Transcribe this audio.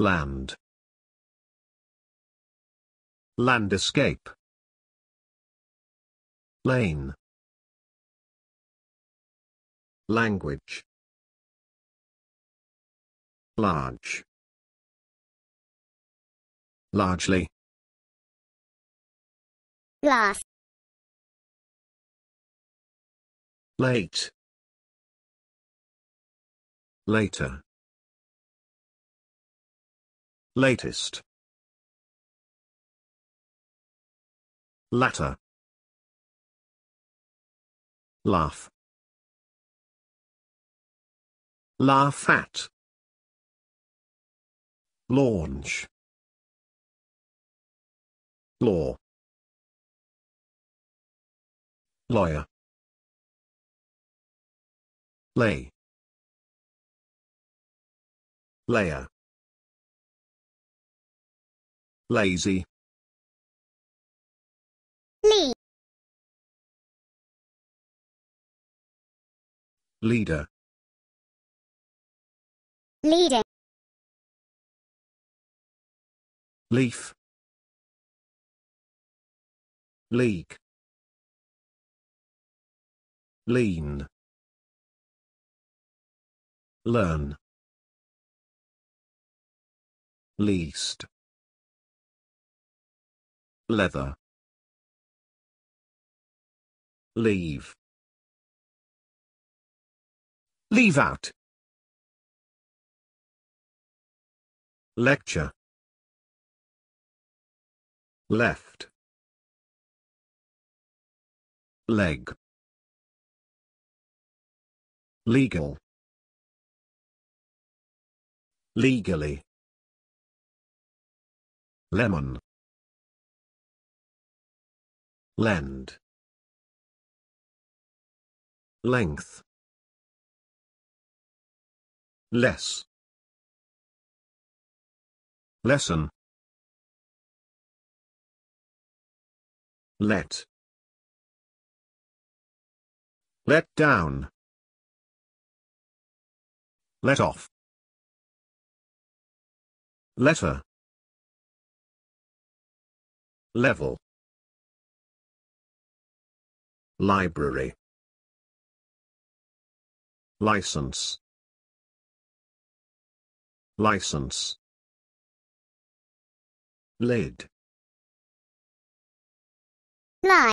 Land. landscape, Lane. Language. Large. Largely. Last. Late. Later. Latest. Latter. Laugh. Laugh at. Launch. Law. Lawyer. Lay. Layer lazy. Lee. Leader. Leading. Leaf. Leak. Lean. Learn. Least leather leave leave out lecture left leg legal legally lemon Lend. Length. Less. Lesson. Let. Let down. Let off. Letter. Level. Library License License Lid Lie